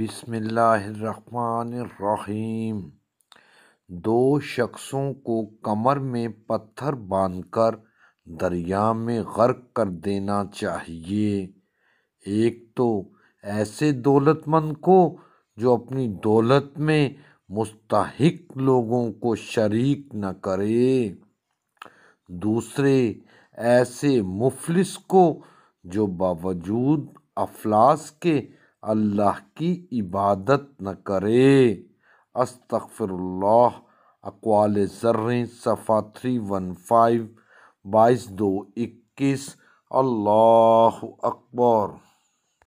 बिसमीम दो शख्सों को कमर में पत्थर बांधकर दरिया में गर्क कर देना चाहिए एक तो ऐसे दौलतमंद को जो अपनी दौलत में मुस्तक लोगों को शरीक न करे दूसरे ऐसे मुफलिस को जो बावजूद अफलास के अल्लाह की इबादत न करे अस्तफ़िरल्ला अकवाल ज़र्र सफ़ा थ्री वन फाइव बाईस दो इक्कीस अल्लाह अकबर